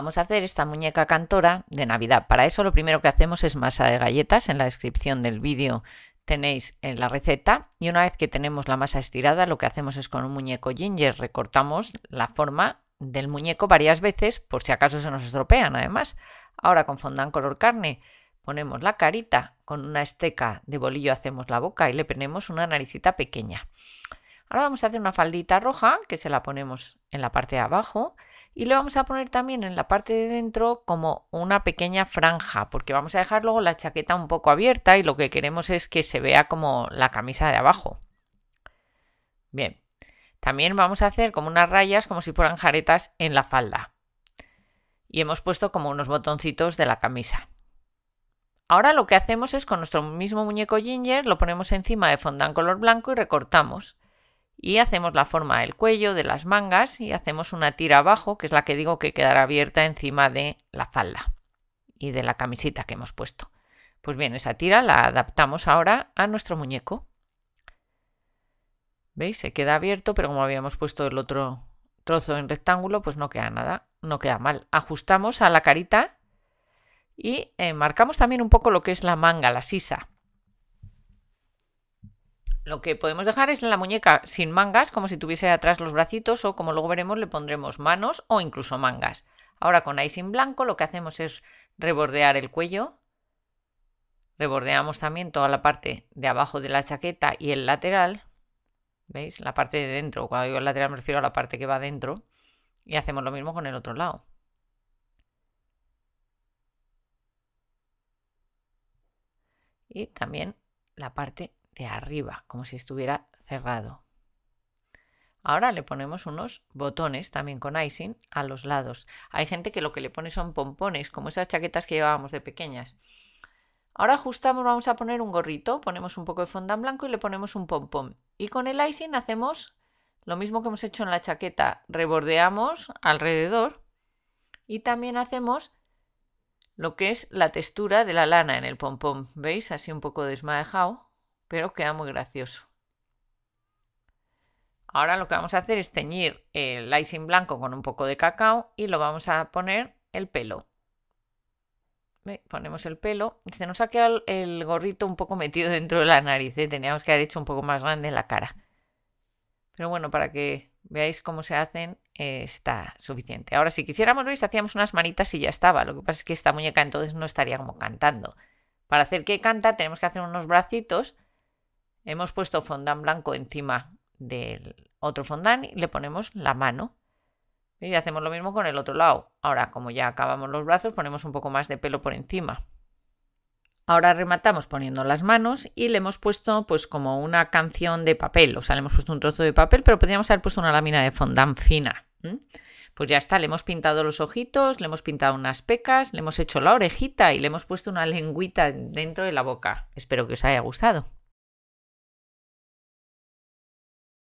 Vamos a hacer esta muñeca cantora de Navidad. Para eso lo primero que hacemos es masa de galletas. En la descripción del vídeo tenéis eh, la receta y una vez que tenemos la masa estirada lo que hacemos es con un muñeco ginger recortamos la forma del muñeco varias veces por si acaso se nos estropean además. Ahora con fondant color carne ponemos la carita, con una esteca de bolillo hacemos la boca y le ponemos una naricita pequeña. Ahora vamos a hacer una faldita roja que se la ponemos en la parte de abajo y le vamos a poner también en la parte de dentro como una pequeña franja porque vamos a dejar luego la chaqueta un poco abierta y lo que queremos es que se vea como la camisa de abajo. Bien, también vamos a hacer como unas rayas como si fueran jaretas en la falda y hemos puesto como unos botoncitos de la camisa. Ahora lo que hacemos es con nuestro mismo muñeco ginger lo ponemos encima de fondant color blanco y recortamos y hacemos la forma del cuello, de las mangas y hacemos una tira abajo, que es la que digo que quedará abierta encima de la falda y de la camisita que hemos puesto. Pues bien, esa tira la adaptamos ahora a nuestro muñeco. ¿Veis? Se queda abierto, pero como habíamos puesto el otro trozo en rectángulo, pues no queda nada, no queda mal. Ajustamos a la carita y eh, marcamos también un poco lo que es la manga, la sisa. Lo que podemos dejar es la muñeca sin mangas, como si tuviese atrás los bracitos o como luego veremos le pondremos manos o incluso mangas. Ahora con icing blanco lo que hacemos es rebordear el cuello. Rebordeamos también toda la parte de abajo de la chaqueta y el lateral. ¿Veis? La parte de dentro. Cuando digo el lateral me refiero a la parte que va dentro. Y hacemos lo mismo con el otro lado. Y también la parte de arriba, como si estuviera cerrado. Ahora le ponemos unos botones también con icing a los lados. Hay gente que lo que le pone son pompones, como esas chaquetas que llevábamos de pequeñas. Ahora ajustamos, vamos a poner un gorrito, ponemos un poco de fondant blanco y le ponemos un pompón. Y con el icing hacemos lo mismo que hemos hecho en la chaqueta, rebordeamos alrededor y también hacemos lo que es la textura de la lana en el pompón. ¿Veis? Así un poco desmadejado pero queda muy gracioso. Ahora lo que vamos a hacer es teñir el icing blanco con un poco de cacao y lo vamos a poner el pelo. Ponemos el pelo. Se nos ha quedado el gorrito un poco metido dentro de la nariz. ¿eh? Teníamos que haber hecho un poco más grande la cara. Pero bueno, para que veáis cómo se hacen, está suficiente. Ahora, si quisiéramos, veis, hacíamos unas manitas y ya estaba. Lo que pasa es que esta muñeca entonces no estaría como cantando. Para hacer que canta tenemos que hacer unos bracitos Hemos puesto fondant blanco encima del otro fondant y le ponemos la mano. Y hacemos lo mismo con el otro lado. Ahora, como ya acabamos los brazos, ponemos un poco más de pelo por encima. Ahora rematamos poniendo las manos y le hemos puesto pues como una canción de papel, o sea, le hemos puesto un trozo de papel, pero podríamos haber puesto una lámina de fondant fina. Pues ya está, le hemos pintado los ojitos, le hemos pintado unas pecas, le hemos hecho la orejita y le hemos puesto una lengüita dentro de la boca. Espero que os haya gustado.